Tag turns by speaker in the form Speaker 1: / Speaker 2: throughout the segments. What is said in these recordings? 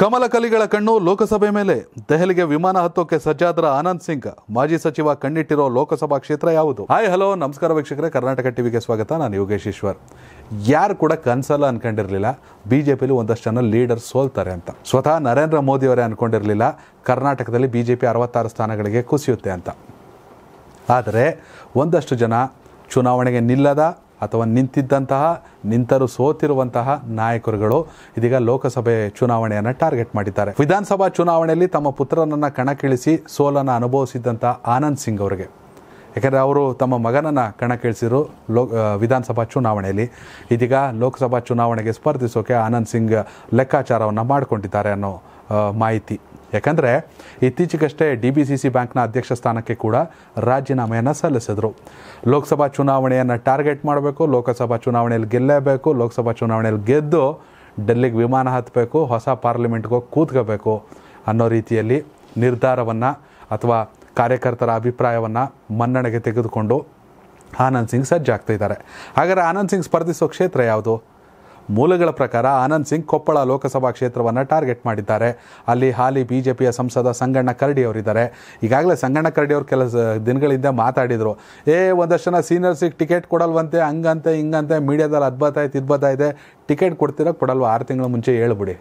Speaker 1: ಕಮಲ ಕಲಿಗಳ ಕಣ್ಣು ಲೋಕಸಭೆ ಮೇಲೆ ದೆಹಲಿಗೆ ವಿಮಾನ ಹತ್ತೋಕೆ ಸಜ್ಜಾದ್ರ ಆನಂದ್ ಸಿಂಗ್ ಮಾಜಿ ಸಚಿವ ಕಣ್ಣಿಟ್ಟಿರೋ ಲೋಕಸಭಾ ಕ್ಷೇತ್ರ ಯಾವುದು ಹಾಯ್ ಹಲೋ ನಮಸ್ಕಾರ ವೀಕ್ಷಕರೇ ಕರ್ನಾಟಕ ಟಿವಿಗೆ ಸ್ವಾಗತ ನಾನು ಯೋಗೇಶ್ ಈಶ್ವರ್ ಯಾರು ಕೂಡ ಕನ್ಸಲ್ಲ ಅನ್ಕೊಂಡಿರಲಿಲ್ಲ ಬಿಜೆಪಿಲಿ ಒಂದಷ್ಟು ಜನ ಲೀಡರ್ ಸೋಲ್ತಾರೆ ಅಂತ ಸ್ವತಃ ನರೇಂದ್ರ ಮೋದಿ ಅವರೇ ಅನ್ಕೊಂಡಿರಲಿಲ್ಲ ಕರ್ನಾಟಕದಲ್ಲಿ ಬಿಜೆಪಿ ಅರವತ್ತಾರು ಸ್ಥಾನಗಳಿಗೆ ಕುಸಿಯುತ್ತೆ ಅಂತ ಆದರೆ ಒಂದಷ್ಟು ಜನ ಚುನಾವಣೆಗೆ ನಿಲ್ಲದ ಅಥವಾ ನಿಂತಿದ್ದಂತಹ ನಿಂತರು ಸೋತಿರುವಂತಹ ನಾಯಕರುಗಳು ಇದೀಗ ಲೋಕಸಭೆ ಚುನಾವಣೆಯನ್ನು ಟಾರ್ಗೆಟ್ ಮಾಡಿದ್ದಾರೆ ವಿಧಾನಸಭಾ ಚುನಾವಣೆಯಲ್ಲಿ ತಮ್ಮ ಪುತ್ರನನ್ನು ಕಣಕ್ಕಿಳಿಸಿ ಸೋಲನ್ನು ಅನುಭವಿಸಿದ್ದಂತಹ ಆನಂದ್ ಸಿಂಗ್ ಅವರಿಗೆ ಯಾಕೆಂದರೆ ಅವರು ತಮ್ಮ ಮಗನನ್ನು ಕಣಕ್ಕಿಳಿಸಿದ್ರು ಲೋ ವಿಧಾನಸಭಾ ಚುನಾವಣೆಯಲ್ಲಿ ಇದೀಗ ಲೋಕಸಭಾ ಚುನಾವಣೆಗೆ ಸ್ಪರ್ಧಿಸೋಕೆ ಆನಂದ್ ಸಿಂಗ್ ಲೆಕ್ಕಾಚಾರವನ್ನು ಮಾಡಿಕೊಂಡಿದ್ದಾರೆ ಅನ್ನೋ ಮಾಹಿತಿ ಯಾಕಂದರೆ ಇತ್ತೀಚೆಗಷ್ಟೇ ಡಿ ಬಿ ಸಿ ಸಿ ಬ್ಯಾಂಕ್ನ ಅಧ್ಯಕ್ಷ ಸ್ಥಾನಕ್ಕೆ ಕೂಡ ರಾಜೀನಾಮೆಯನ್ನು ಸಲ್ಲಿಸಿದರು ಲೋಕಸಭಾ ಚುನಾವಣೆಯನ್ನು ಟಾರ್ಗೆಟ್ ಮಾಡಬೇಕು ಲೋಕಸಭಾ ಚುನಾವಣೆಯಲ್ಲಿ ಗೆಲ್ಲಬೇಕು ಲೋಕಸಭಾ ಚುನಾವಣೆಯಲ್ಲಿ ಗೆದ್ದು ಡೆಲ್ಲಿಗೆ ವಿಮಾನ ಹತ್ತಬೇಕು ಹೊಸ ಪಾರ್ಲಿಮೆಂಟ್ಗೆ ಹೋಗಿ ಕೂತ್ಕೋಬೇಕು ಅನ್ನೋ ರೀತಿಯಲ್ಲಿ ನಿರ್ಧಾರವನ್ನು ಅಥವಾ ಕಾರ್ಯಕರ್ತರ ಅಭಿಪ್ರಾಯವನ್ನು ಮನ್ನಣೆಗೆ ತೆಗೆದುಕೊಂಡು ಆನಂದ್ ಸಿಂಗ್ ಸಜ್ಜಾಗ್ತಾ ಇದ್ದಾರೆ ಹಾಗಾದರೆ ಆನಂದ್ ಸಿಂಗ್ ಸ್ಪರ್ಧಿಸೋ ಕ್ಷೇತ್ರ ಯಾವುದು ಮೂಲಗಳ ಪ್ರಕಾರ ಆನಂದ್ ಸಿಂಗ್ ಕೊಪ್ಪಳ ಲೋಕಸಭಾ ಕ್ಷೇತ್ರವನ್ನು ಟಾರ್ಗೆಟ್ ಮಾಡಿದ್ದಾರೆ ಅಲ್ಲಿ ಹಾಲಿ ಪಿಯ ಸಂಸದ ಸಂಗಣ್ಣ ಕರಡಿ ಅವರಿದ್ದಾರೆ ಈಗಾಗಲೇ ಸಂಗಣ್ಣ ಕರಡಿ ಅವರು ಕೆಲಸ ದಿನಗಳಿಂದ ಮಾತಾಡಿದರು ಏ ಒಂದಷ್ಟು ಜನ ಸೀನಿಯರ್ಸಿಗೆ ಟಿಕೆಟ್ ಕೊಡಲ್ವಂತೆ ಹಂಗಂತೆ ಹಿಂಗಂತೆ ಮೀಡಿಯಾದಲ್ಲಿ ಅದ್ಭುತ ಆಯ್ತು ಇದೆ ಟಿಕೆಟ್ ಕೊಡ್ತಿರೋ ಕೊಡಲ್ವ ಆರು ತಿಂಗಳ ಮುಂಚೆ ಹೇಳ್ಬಿಡಿ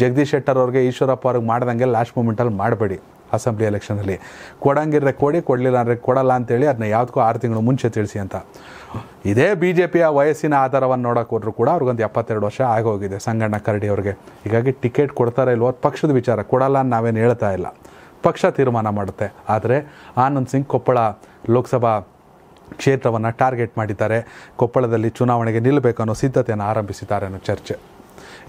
Speaker 1: ಜಗದೀಶ್ ಶೆಟ್ಟರ್ ಅವ್ರಿಗೆ ಈಶ್ವರಪ್ಪ ಅವ್ರಿಗೆ ಮಾಡ್ದಂಗೆ ಲಾಸ್ಟ್ ಮೂಮೆಂಟಲ್ಲಿ ಮಾಡಬೇಡಿ ಅಸೆಂಬ್ಲಿ ಎಲೆಕ್ಷನಲ್ಲಿ ಕೊಡಂಗಿರ್ರೆ ಕೊಡಿ ಕೊಡಲಿಲ್ಲ ಅಂದರೆ ಕೊಡಲ್ಲ ಅಂತೇಳಿ ಅದನ್ನ ಯಾವುದಕ್ಕೂ ಆರು ತಿಂಗಳು ಮುಂಚೆ ತಿಳಿಸಿ ಅಂತ ಇದೇ ಬಿ ಜೆ ಪಿಯ ವಯಸ್ಸಿನ ಆಧಾರವನ್ನು ನೋಡೋಕೆ ಹೋದ್ರು ಕೂಡ ಅವ್ರಿಗೊಂದು ಎಪ್ಪತ್ತೆರಡು ವರ್ಷ ಆಗೋಗಿದೆ ಸಂಗಣ್ಣ ಕರಡಿ ಅವ್ರಿಗೆ ಹೀಗಾಗಿ ಟಿಕೆಟ್ ಕೊಡ್ತಾರೆ ಇಲ್ವೋ ಪಕ್ಷದ ವಿಚಾರ ಕೊಡಲ್ಲ ಅಂತ ನಾವೇನು ಹೇಳ್ತಾ ಇಲ್ಲ ಪಕ್ಷ ತೀರ್ಮಾನ ಮಾಡುತ್ತೆ ಆದರೆ ಆನಂದ್ ಸಿಂಗ್ ಕೊಪ್ಪಳ ಲೋಕಸಭಾ ಕ್ಷೇತ್ರವನ್ನು ಟಾರ್ಗೆಟ್ ಮಾಡಿದ್ದಾರೆ ಕೊಪ್ಪಳದಲ್ಲಿ ಚುನಾವಣೆಗೆ ನಿಲ್ಲಬೇಕು ಅನ್ನೋ ಸಿದ್ಧತೆಯನ್ನು ಆರಂಭಿಸಿದ್ದಾರೆ ಅನ್ನೋ ಚರ್ಚೆ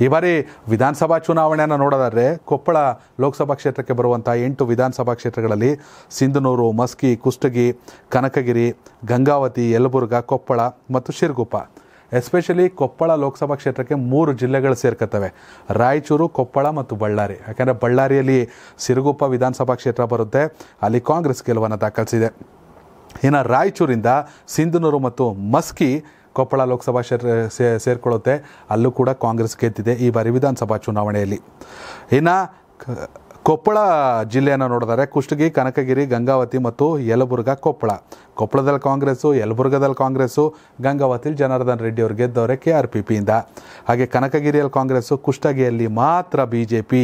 Speaker 1: ಈ ಬಾರಿ ವಿಧಾನಸಭಾ ಚುನಾವಣೆಯನ್ನು ನೋಡೋದಾದರೆ ಕೊಪ್ಪಳ ಲೋಕಸಭಾ ಕ್ಷೇತ್ರಕ್ಕೆ ಬರುವಂಥ ಎಂಟು ವಿಧಾನಸಭಾ ಕ್ಷೇತ್ರಗಳಲ್ಲಿ ಸಿಂಧನೂರು ಮಸ್ಕಿ ಕುಷ್ಟಗಿ ಕನಕಗಿರಿ ಗಂಗಾವತಿ ಯಲಬುರ್ಗ ಕೊಪ್ಪಳ ಮತ್ತು ಶಿರಗುಪ್ಪ ಎಸ್ಪೆಷಲಿ ಕೊಪ್ಪಳ ಲೋಕಸಭಾ ಕ್ಷೇತ್ರಕ್ಕೆ ಮೂರು ಜಿಲ್ಲೆಗಳು ಸೇರ್ಕತ್ತವೆ ರಾಯಚೂರು ಕೊಪ್ಪಳ ಮತ್ತು ಬಳ್ಳಾರಿ ಯಾಕೆಂದರೆ ಬಳ್ಳಾರಿಯಲ್ಲಿ ಸಿರುಗುಪ್ಪ ವಿಧಾನಸಭಾ ಕ್ಷೇತ್ರ ಬರುತ್ತೆ ಅಲ್ಲಿ ಕಾಂಗ್ರೆಸ್ ಗೆಲುವನ್ನು ದಾಖಲಿಸಿದೆ ಇನ್ನು ರಾಯಚೂರಿಂದ ಸಿಂಧನೂರು ಮತ್ತು ಮಸ್ಕಿ ಕೊಪ್ಪಳ ಲೋಕಸಭಾ ಸೇರ್ಕೊಳ್ಳುತ್ತೆ ಅಲ್ಲೂ ಕೂಡ ಕಾಂಗ್ರೆಸ್ ಗೆದ್ದಿದೆ ಈ ಬಾರಿ ವಿಧಾನಸಭಾ ಚುನಾವಣೆಯಲ್ಲಿ ಇನ್ನು ಕೊಪ್ಪಳ ಜಿಲ್ಲೆಯನ್ನು ನೋಡಿದರೆ ಕುಷ್ಟಗಿ ಕನಕಗಿರಿ ಗಂಗಾವತಿ ಮತ್ತು ಯಲಬುರ್ಗ ಕೊಪ್ಪಳ ಕೊಪ್ಪಳದಲ್ಲಿ ಕಾಂಗ್ರೆಸ್ಸು ಯಲಬುರ್ಗದಲ್ಲಿ ಕಾಂಗ್ರೆಸ್ಸು ಗಂಗಾವತಿಯಲ್ಲಿ ಜನಾರ್ದನ್ ರೆಡ್ಡಿ ಅವರು ಗೆದ್ದವರೇ ಕೆ ಆರ್ ಪಿ ಪಿಯಿಂದ ಹಾಗೆ ಕನಕಗಿರಿಯಲ್ಲಿ ಕಾಂಗ್ರೆಸ್ಸು ಕುಷ್ಟಗಿಯಲ್ಲಿ ಮಾತ್ರ B J P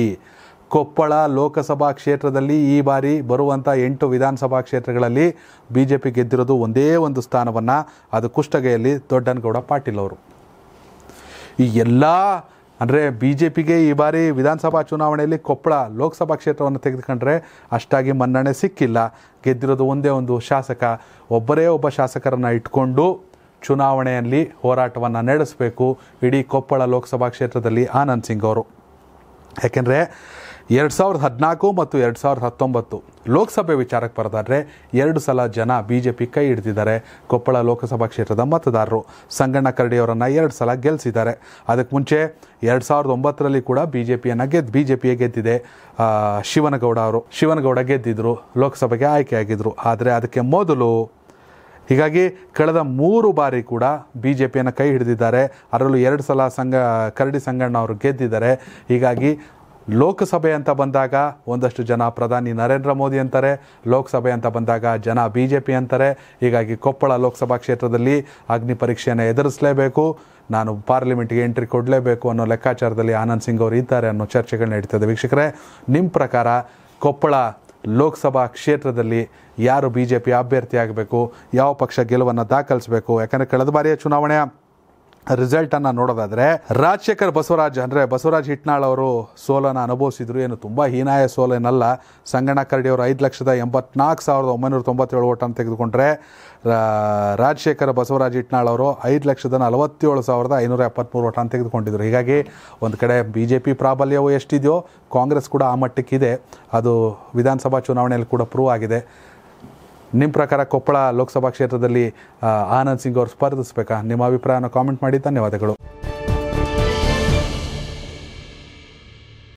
Speaker 1: Koppal Lok Sabha ಕ್ಷೇತ್ರದಲ್ಲಿ ಈ ಬಾರಿ ಬರುವಂಥ ಎಂಟು ವಿಧಾನಸಭಾ ಕ್ಷೇತ್ರಗಳಲ್ಲಿ ಬಿ ಜೆ ಪಿ ಗೆದ್ದಿರೋದು ಒಂದೇ ಒಂದು ಸ್ಥಾನವನ್ನು ಅದು ಕುಷ್ಟಗೆಯಲ್ಲಿ ದೊಡ್ಡನಗೌಡ ಪಾಟೀಲ್ ಅವರು ಈ ಎಲ್ಲ ಅಂದರೆ ಬಿ ಜೆ ಪಿಗೆ ಈ ಬಾರಿ ವಿಧಾನಸಭಾ ಚುನಾವಣೆಯಲ್ಲಿ ಕೊಪ್ಪಳ ಲೋಕಸಭಾ ಕ್ಷೇತ್ರವನ್ನು ತೆಗೆದುಕೊಂಡ್ರೆ ಅಷ್ಟಾಗಿ ಮನ್ನಣೆ ಸಿಕ್ಕಿಲ್ಲ ಗೆದ್ದಿರೋದು ಒಂದೇ ಒಂದು ಶಾಸಕ ಒಬ್ಬರೇ ಒಬ್ಬ ಶಾಸಕರನ್ನು ಇಟ್ಕೊಂಡು ಚುನಾವಣೆಯಲ್ಲಿ ಹೋರಾಟವನ್ನು ನಡೆಸಬೇಕು ಇಡೀ ಕೊಪ್ಪಳ ಲೋಕಸಭಾ ಕ್ಷೇತ್ರದಲ್ಲಿ ಆನಂದ್ ಸಿಂಗ್ ಅವರು ಯಾಕೆಂದರೆ ಎರಡು ಸಾವಿರದ ಹದಿನಾಲ್ಕು ಮತ್ತು ಎರಡು ಸಾವಿರದ ಹತ್ತೊಂಬತ್ತು ಲೋಕಸಭೆ ವಿಚಾರಕ್ಕೆ ಬರೋದಾದರೆ ಎರಡು ಸಲ ಜನ ಬಿ ಜೆ ಪಿ ಕೈ ಹಿಡಿದಿದ್ದಾರೆ ಕೊಪ್ಪಳ ಲೋಕಸಭಾ ಕ್ಷೇತ್ರದ ಮತದಾರರು ಸಂಗಣ್ಣ ಕರಡಿಯವರನ್ನು ಎರಡು ಸಲ ಗೆಲ್ಲಿಸಿದ್ದಾರೆ ಅದಕ್ಕೆ ಮುಂಚೆ ಎರಡು ಸಾವಿರದ ಒಂಬತ್ತರಲ್ಲಿ ಕೂಡ ಬಿ ಜೆ ಪಿಯನ್ನು ಗೆದ್ದು ಬಿ ಜೆ ಪಿಯೇ ಗೆದ್ದಿದೆ ಶಿವನಗೌಡ ಅವರು ಶಿವನಗೌಡ ಗೆದ್ದಿದ್ದರು ಲೋಕಸಭೆಗೆ ಆಯ್ಕೆಯಾಗಿದ್ದರು ಆದರೆ ಅದಕ್ಕೆ ಮೊದಲು ಹೀಗಾಗಿ ಕಳೆದ ಮೂರು ಬಾರಿ ಕೂಡ ಬಿ ಜೆ ಪಿಯನ್ನು ಕೈ ಹಿಡಿದಿದ್ದಾರೆ ಅದರಲ್ಲೂ ಎರಡು ಸಲ ಸಂಗ ಕರಡಿ ಸಂಗಣ್ಣ ಅವರು ಗೆದ್ದಿದ್ದಾರೆ ಹೀಗಾಗಿ ಲೋಕಸಭೆ ಅಂತ ಬಂದಾಗ ಒಂದಷ್ಟು ಜನ ಪ್ರಧಾನಿ ನರೇಂದ್ರ ಮೋದಿ ಅಂತಾರೆ ಲೋಕಸಭೆ ಅಂತ ಬಂದಾಗ ಜನ ಬಿ ಜೆ ಪಿ ಅಂತಾರೆ ಹೀಗಾಗಿ ಕೊಪ್ಪಳ ಲೋಕಸಭಾ ಕ್ಷೇತ್ರದಲ್ಲಿ ಅಗ್ನಿ ಪರೀಕ್ಷೆಯನ್ನು ಎದುರಿಸಲೇಬೇಕು ನಾನು ಪಾರ್ಲಿಮೆಂಟ್ಗೆ ಎಂಟ್ರಿ ಕೊಡಲೇಬೇಕು ಅನ್ನೋ ಲೆಕ್ಕಾಚಾರದಲ್ಲಿ ಆನಂದ್ ಸಿಂಗ್ ಅವರು ಇದ್ದಾರೆ ಅನ್ನೋ ಚರ್ಚೆಗಳು ನಡೀತದೆ ವೀಕ್ಷಕರೇ ನಿಮ್ಮ ಪ್ರಕಾರ ಕೊಪ್ಪಳ ಲೋಕಸಭಾ ಕ್ಷೇತ್ರದಲ್ಲಿ ಯಾರು ಬಿ ಜೆ ಪಿ ಅಭ್ಯರ್ಥಿ ಆಗಬೇಕು ಯಾವ ಪಕ್ಷ ಗೆಲುವನ್ನು ದಾಖಲಿಸಬೇಕು ಯಾಕಂದರೆ ಕಳೆದ ಬಾರಿಯ ಚುನಾವಣೆಯ ರಿಸಲ್ಟ್ ಅನ್ನ ನೋಡೋದಾದ್ರೆ ರಾಜಶೇಖರ್ ಬಸವರಾಜ್ ಅಂದ್ರೆ ಬಸವರಾಜ್ ಹಿಟ್ನಾಳ್ ಅವರು ಸೋಲನ್ನು ಅನುಭವಿಸಿದ್ರು ಏನು ತುಂಬಾ ಹೀನಾಯ ಸೋಲೇನಲ್ಲ ಸಂಗಣ ಕರಡಿ ಅವರು ಐದು ಲಕ್ಷದ ಎಂಬತ್ನಾಲ್ಕು ಸಾವಿರದ ಒಂಬೈನೂರ ತೊಂಬತ್ತೇಳು ಓಟನ್ನು ತೆಗೆದುಕೊಂಡ್ರೆ ರಾಜಶೇಖರ ಬಸವರಾಜ್ ಹಿಟ್ನಾಳ್ ಅವರು ಐದು ಲಕ್ಷದ ನಲವತ್ತೇಳು ಸಾವಿರದ ಐನೂರ ಎಪ್ಪತ್ತ್ಮೂರು ಓಟನ್ನು ತೆಗೆದುಕೊಂಡಿದ್ರು ಹೀಗಾಗಿ ಒಂದು ಕಡೆ ಬಿ ಜೆ ಪಿ ಪ್ರಾಬಲ್ಯವು ಎಷ್ಟಿದೆಯೋ ಕಾಂಗ್ರೆಸ್ ಕೂಡ ಆ ಮಟ್ಟಕ್ಕಿದೆ ಅದು ವಿಧಾನಸಭಾ ಚುನಾವಣೆಯಲ್ಲಿ ಕೂಡ ಪ್ರೂವ್ ಆಗಿದೆ ನಿಮ್ಮ ಪ್ರಕಾರ ಕೊಪ್ಪಳ ಲೋಕಸಭಾ ಕ್ಷೇತ್ರದಲ್ಲಿ ಆನಂದ್ ಸಿಂಗ್ ಅವರು ಸ್ಪರ್ಧಿಸಬೇಕಾ ನಿಮ್ಮ ಅಭಿಪ್ರಾಯನ ಕಾಮೆಂಟ್ ಮಾಡಿ ಧನ್ಯವಾದಗಳು